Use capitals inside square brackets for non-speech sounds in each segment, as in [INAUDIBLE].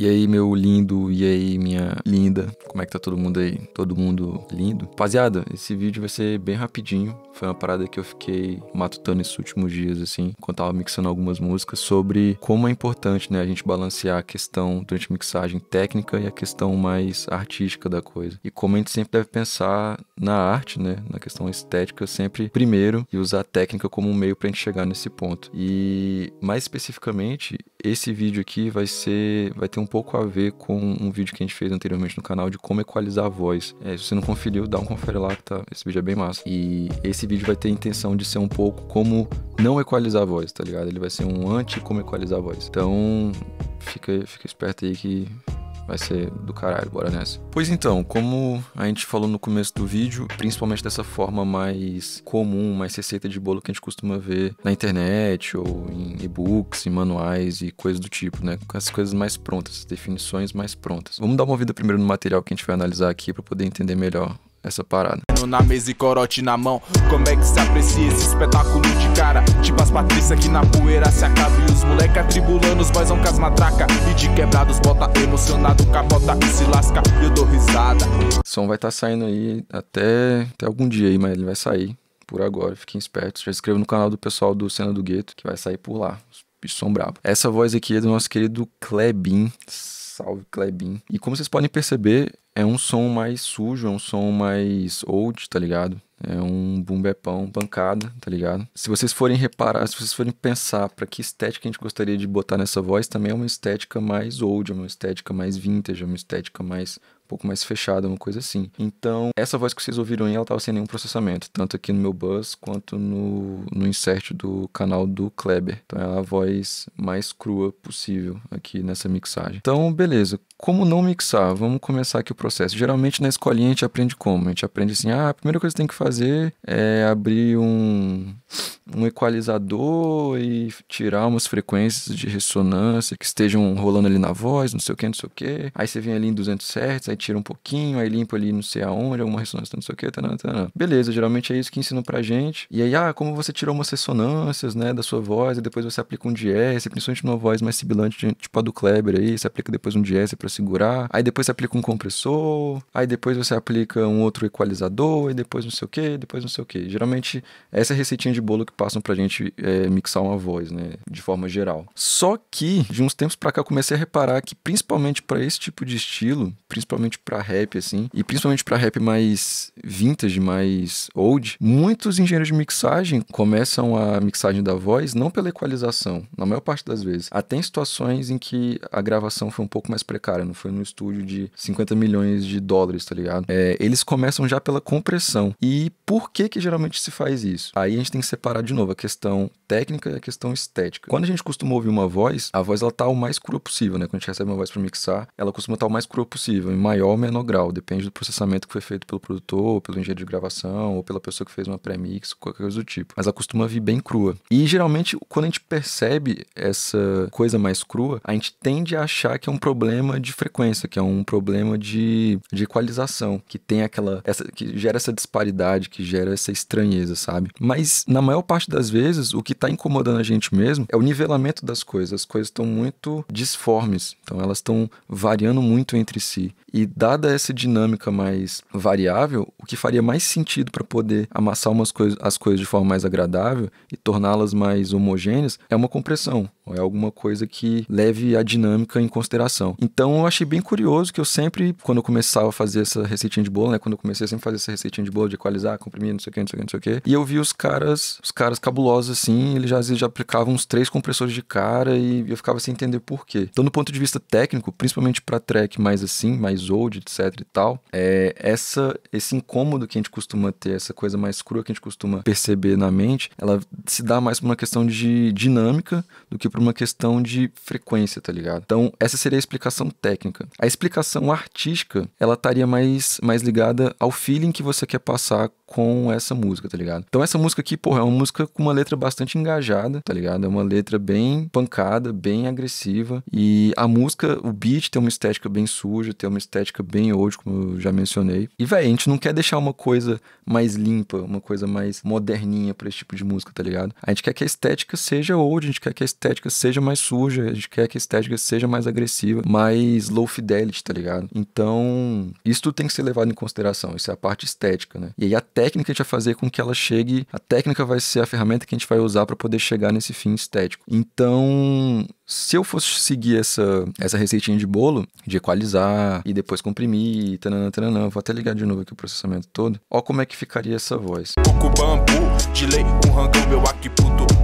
E aí, meu lindo, e aí, minha linda, como é que tá todo mundo aí? Todo mundo lindo? Rapaziada, esse vídeo vai ser bem rapidinho. Foi uma parada que eu fiquei matutando esses últimos dias, assim, enquanto tava mixando algumas músicas, sobre como é importante, né, a gente balancear a questão durante mixagem técnica e a questão mais artística da coisa. E como a gente sempre deve pensar na arte, né, na questão estética, sempre primeiro e usar a técnica como um meio pra gente chegar nesse ponto. E mais especificamente, esse vídeo aqui vai ser, vai ter um pouco a ver com um vídeo que a gente fez anteriormente no canal de como equalizar a voz. É, se você não conferiu, dá um confere lá que tá, esse vídeo é bem massa. E esse vídeo vai ter a intenção de ser um pouco como não equalizar a voz, tá ligado? Ele vai ser um anti como equalizar a voz. Então, fica, fica esperto aí que vai ser do caralho, bora nessa. Pois então, como a gente falou no começo do vídeo, principalmente dessa forma mais comum, mais receita de bolo que a gente costuma ver na internet ou em e-books, em manuais e coisas do tipo, né? Com as coisas mais prontas, as definições mais prontas. Vamos dar uma vida primeiro no material que a gente vai analisar aqui para poder entender melhor essa parada. Mano na mesa e corote na mão. Como é que se aprecia esse espetáculo de cara? Tipo as Patrícia que na poeira se acaba. E os moleque atribulando, os boys vão com as matraca. E de quebrados bota emocionado, capota e se lasca. E eu dou risada. O som vai estar tá saindo aí até, até algum dia aí, mas ele vai sair por agora, fiquem espertos. Já inscreva no canal do pessoal do Cena do Gueto, que vai sair por lá. Os bichos são brabo. Essa voz aqui é do nosso querido Klebin. Salve, Klebin. E como vocês podem perceber, é um som mais sujo, é um som mais old, tá ligado? É um bumbepão, pancada, tá ligado? Se vocês forem reparar, se vocês forem pensar para que estética a gente gostaria de botar nessa voz, também é uma estética mais old, é uma estética mais vintage, é uma estética mais um pouco mais fechada, uma coisa assim. Então, essa voz que vocês ouviram aí, ela tava sem nenhum processamento, tanto aqui no meu buzz quanto no, no insert do canal do Kleber. Então, é a voz mais crua possível aqui nessa mixagem. Então, beleza. Como não mixar? Vamos começar aqui o processo processo. Geralmente na escolinha a gente aprende como? A gente aprende assim: ah, a primeira coisa que você tem que fazer é abrir um, um equalizador e tirar umas frequências de ressonância que estejam rolando ali na voz, não sei o que, não sei o que. Aí você vem ali em 200 Hz aí tira um pouquinho, aí limpa ali não sei aonde, alguma ressonância, não sei o que, tá tanana. Beleza, geralmente é isso que ensinam pra gente. E aí, ah, como você tirou umas ressonâncias, né, da sua voz, e depois você aplica um diés, principalmente numa voz mais sibilante, tipo a do Kleber aí, você aplica depois um diés para segurar, aí depois você aplica um compressor aí depois você aplica um outro equalizador, e depois não sei o que, depois não sei o que. Geralmente, essa é a receitinha de bolo que passam pra gente é, mixar uma voz, né? De forma geral. Só que, de uns tempos pra cá, eu comecei a reparar que, principalmente para esse tipo de estilo, principalmente para rap, assim, e principalmente para rap mais vintage, mais old, muitos engenheiros de mixagem começam a mixagem da voz não pela equalização, na maior parte das vezes. Até em situações em que a gravação foi um pouco mais precária, não foi num estúdio de 50 milhões de dólares, tá ligado? É, eles começam já pela compressão. E por que que geralmente se faz isso? Aí a gente tem que separar de novo a questão técnica e a questão estética. Quando a gente costuma ouvir uma voz, a voz ela tá o mais crua possível, né? Quando a gente recebe uma voz para mixar, ela costuma estar tá o mais crua possível, em maior ou menor grau, depende do processamento que foi feito pelo produtor, pelo engenheiro de gravação, ou pela pessoa que fez uma pré-mix, qualquer coisa do tipo. Mas ela costuma vir bem crua. E geralmente, quando a gente percebe essa coisa mais crua, a gente tende a achar que é um problema de frequência, que é um problema de de, equalização, que tem aquela. Essa, que gera essa disparidade, que gera essa estranheza, sabe? Mas na maior parte das vezes, o que está incomodando a gente mesmo é o nivelamento das coisas. As coisas estão muito disformes, então elas estão variando muito entre si. E dada essa dinâmica mais variável, o que faria mais sentido para poder amassar umas coisas, as coisas de forma mais agradável e torná-las mais homogêneas é uma compressão, é alguma coisa que leve a dinâmica em consideração. Então eu achei bem curioso que eu sempre, quando quando eu começava a fazer essa receitinha de bolo, né? Quando eu comecei a sempre fazer essa receitinha de bolo, de equalizar, comprimir, não sei o que, não sei o que, não sei o que. E eu vi os caras, os caras cabulosos assim, eles já, já aplicavam uns três compressores de cara e eu ficava sem entender por quê. Então, do ponto de vista técnico, principalmente para track mais assim, mais old, etc e tal, é essa, esse incômodo que a gente costuma ter, essa coisa mais crua que a gente costuma perceber na mente, ela se dá mais pra uma questão de dinâmica do que pra uma questão de frequência, tá ligado? Então, essa seria a explicação técnica. A explicação artística estética, ela estaria mais, mais ligada ao feeling que você quer passar com essa música, tá ligado? Então essa música aqui, porra, é uma música com uma letra bastante engajada, tá ligado? É uma letra bem pancada, bem agressiva. E a música, o beat tem uma estética bem suja, tem uma estética bem old, como eu já mencionei. E, velho, a gente não quer deixar uma coisa mais limpa, uma coisa mais moderninha para esse tipo de música, tá ligado? A gente quer que a estética seja old, a gente quer que a estética seja mais suja, a gente quer que a estética seja mais agressiva, mais low fidelity, tá ligado? Então, isso tudo tem que ser levado em consideração, isso é a parte estética, né? E aí a técnica a gente vai fazer com que ela chegue. A técnica vai ser a ferramenta que a gente vai usar para poder chegar nesse fim estético. Então, se eu fosse seguir essa, essa receitinha de bolo, de equalizar e depois comprimir, tananã, tananã, vou até ligar de novo aqui o processamento todo, ó como é que ficaria essa voz. um meu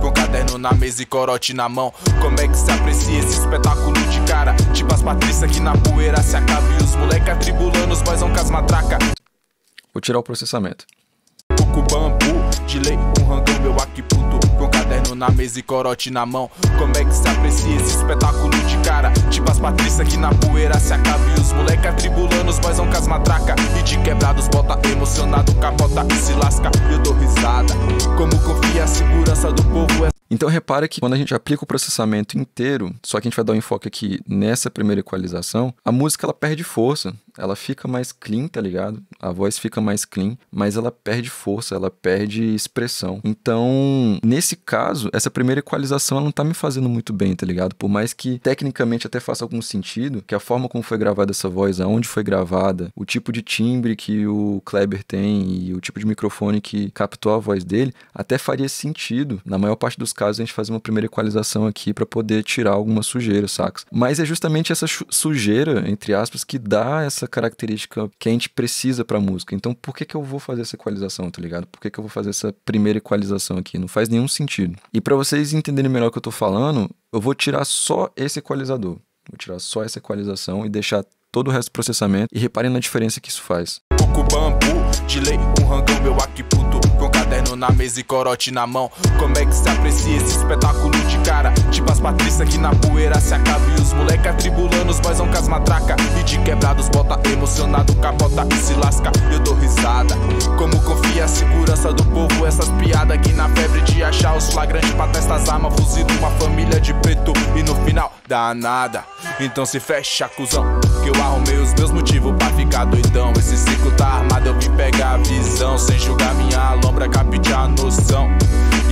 com caderno na mesa e corote na mão. Como é que se aprecia esse espetáculo de cara? Tipo as que na poeira se acaba e os moleque atribulando os boys Vou tirar o processamento mutilei um rancão meu aqui puto Com caderno na mesa e corote na mão Como é que se aprecia esse espetáculo de cara? Tipo as patrícia que na poeira se acaba E os moleque atribulando os boys com as matraca E de quebrados bota emocionado, capota e se lasca Eu dou risada Como confia a segurança do povo é então repara que quando a gente aplica o processamento inteiro, só que a gente vai dar um enfoque aqui nessa primeira equalização, a música ela perde força, ela fica mais clean, tá ligado? A voz fica mais clean, mas ela perde força, ela perde expressão. Então, nesse caso, essa primeira equalização ela não tá me fazendo muito bem, tá ligado? Por mais que tecnicamente até faça algum sentido, que a forma como foi gravada essa voz, aonde foi gravada, o tipo de timbre que o Kleber tem e o tipo de microfone que captou a voz dele, até faria sentido na maior parte dos casos a gente faz uma primeira equalização aqui para poder tirar alguma sujeira, sacas? Mas é justamente essa sujeira, entre aspas, que dá essa característica que a gente precisa para música. Então, por que que eu vou fazer essa equalização, tá ligado? Por que que eu vou fazer essa primeira equalização aqui? Não faz nenhum sentido. E para vocês entenderem melhor o que eu tô falando, eu vou tirar só esse equalizador. Vou tirar só essa equalização e deixar todo o resto do processamento. E reparem na diferença que isso faz. Pouco bambu, de lei, um rangão, meu aqui puto na mesa e corote na mão. Como é que se aprecia esse espetáculo de cara? Tipo as Patrícia que na poeira se acaba e os moleque atribulando os boizão com as matraca. E de quebrados bota emocionado, capota e se lasca. Eu dou risada. Como confia a segurança do povo, essas piadas que na febre de achar os flagrantes pra testar as armas, fuzil uma família de preto. E no final, dá nada. Então se fecha, cuzão que eu arrumei os meus motivos pra ficar doidão. Esse ciclo tá armado, eu vim pegar a visão. Sem julgar minha a noção.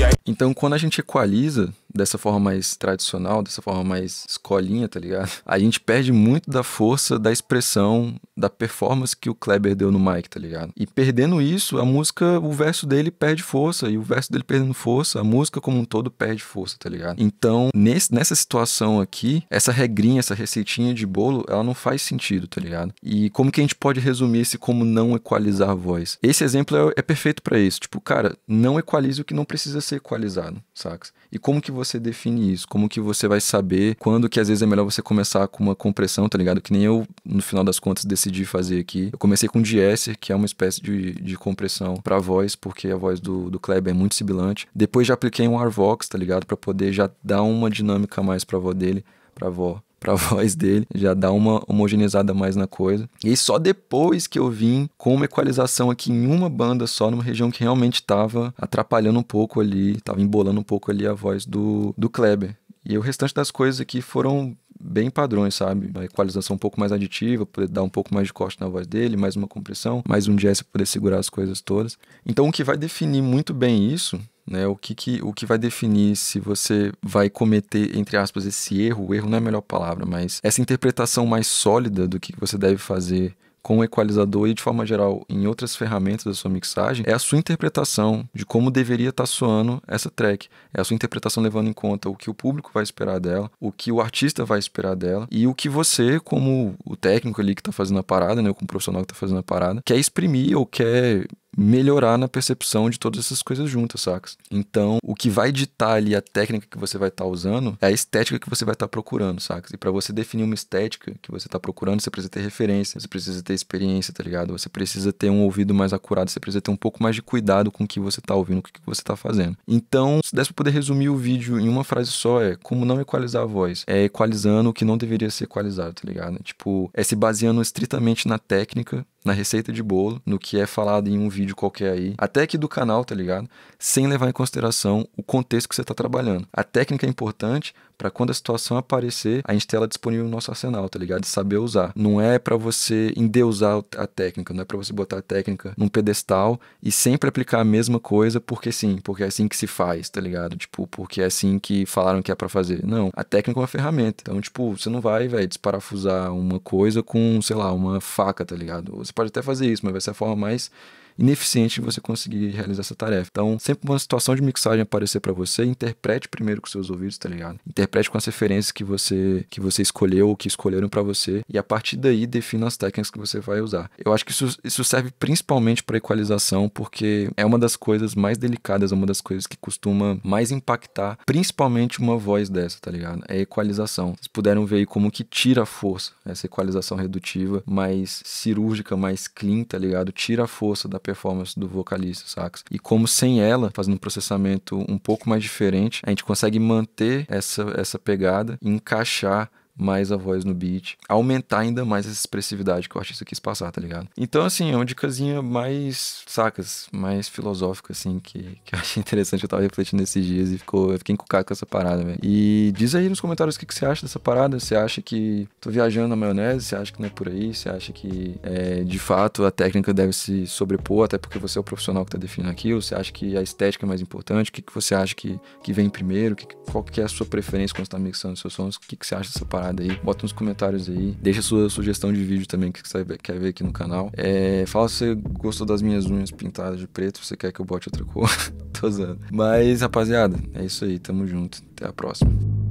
Aí... Então, quando a gente equaliza dessa forma mais tradicional, dessa forma mais escolinha, tá ligado? A gente perde muito da força da expressão da performance que o Kleber deu no Mike, tá ligado? E perdendo isso, a música, o verso dele perde força, e o verso dele perdendo força, a música como um todo perde força, tá ligado? Então, nesse, nessa situação aqui, essa regrinha, essa receitinha de bolo, ela não faz sentido, tá ligado? E como que a gente pode resumir esse como não equalizar a voz? Esse exemplo é, é perfeito para isso. Tipo, cara, não equalize o que não precisa ser equalizado, saca E como que você define isso? Como que você vai saber quando que às vezes é melhor você começar com uma compressão, tá ligado? Que nem eu, no final das contas, decidi fazer aqui. Eu comecei com Diesser, que é uma espécie de, de compressão para voz, porque a voz do, do Kleber é muito sibilante. Depois já apliquei um Arvox, tá ligado? para poder já dar uma dinâmica mais para a voz dele, para a [LAUGHS] voz dele, já dá uma homogeneizada mais na coisa. E só depois que eu vim com uma equalização aqui em uma banda só, numa região que realmente estava atrapalhando um pouco ali, estava embolando um pouco ali a voz do, do Kleber. E o restante das coisas aqui foram bem padrões, sabe? Uma equalização um pouco mais aditiva, poder dar um pouco mais de corte na voz dele, mais uma compressão, mais um jazz para poder segurar as coisas todas. Então, o que vai definir muito bem isso né? O que, que, o que vai definir se você vai cometer, entre aspas, esse erro? O erro não é a melhor palavra, mas essa interpretação mais sólida do que você deve fazer com o equalizador e, de forma geral, em outras ferramentas da sua mixagem, é a sua interpretação de como deveria estar soando essa track. É a sua interpretação levando em conta o que o público vai esperar dela, o que o artista vai esperar dela e o que você, como o técnico ali que está fazendo a parada, né, como profissional que está fazendo a parada, quer exprimir ou quer melhorar na percepção de todas essas coisas juntas, saca? Então, o que vai ditar ali a técnica que você vai estar tá usando é a estética que você vai estar tá procurando, saca? E para você definir uma estética que você está procurando, você precisa ter referência, você precisa ter experiência, tá ligado? Você precisa ter um ouvido mais acurado, você precisa ter um pouco mais de cuidado com o que você está ouvindo, com o que você está fazendo. Então, se desse pra poder resumir o vídeo em uma frase só, é como não equalizar a voz. É equalizando o que não deveria ser equalizado, tá ligado? Tipo, é se baseando estritamente na técnica na receita de bolo, no que é falado em um vídeo qualquer aí, até aqui do canal, tá ligado? Sem levar em consideração o contexto que você está trabalhando. A técnica é importante para quando a situação aparecer, a gente ter ela disponível no nosso arsenal, tá ligado? De saber usar. Não é para você endeusar a técnica, não é para você botar a técnica num pedestal e sempre aplicar a mesma coisa porque sim, porque é assim que se faz, tá ligado? Tipo, porque é assim que falaram que é para fazer. Não, a técnica é uma ferramenta. Então, tipo, você não vai, velho, desparafusar uma coisa com, sei lá, uma faca, tá ligado? Você pode até fazer isso, mas vai ser a forma mais ineficiente em você conseguir realizar essa tarefa. Então, sempre uma situação de mixagem aparecer para você, interprete primeiro com seus ouvidos, tá ligado? Interprete com as referências que você que você escolheu ou que escolheram para você e a partir daí defina as técnicas que você vai usar. Eu acho que isso, isso serve principalmente para equalização, porque é uma das coisas mais delicadas, é uma das coisas que costuma mais impactar, principalmente uma voz dessa, tá ligado? É equalização. Vocês puderam ver aí como que tira a força, essa equalização redutiva, mais cirúrgica, mais clean, tá ligado? Tira a força da performance do vocalista, sax. E como sem ela, fazendo um processamento um pouco mais diferente, a gente consegue manter essa, essa pegada e encaixar mais a voz no beat, aumentar ainda mais essa expressividade que o artista quis passar, tá ligado? Então, assim, é uma dicasinha mais, sacas, mais filosófica, assim, que, que eu achei interessante. Eu tava refletindo esses dias e ficou, eu fiquei encucado com essa parada, velho. E diz aí nos comentários o que, que você acha dessa parada. Você acha que tô viajando na maionese? Você acha que não é por aí? Você acha que, é, de fato, a técnica deve se sobrepor, até porque você é o profissional que tá definindo aquilo? Você acha que a estética é mais importante? O que, que você acha que, que vem primeiro? Que, qual que é a sua preferência quando você tá mixando seus sons? O que, que você acha dessa parada? parada aí. Bota nos comentários aí. Deixa sua sugestão de vídeo também que você quer ver aqui no canal. É, fala se você gostou das minhas unhas pintadas de preto, se você quer que eu bote outra cor. [LAUGHS] Tô usando. Mas, rapaziada, é isso aí. Tamo junto. Até a próxima.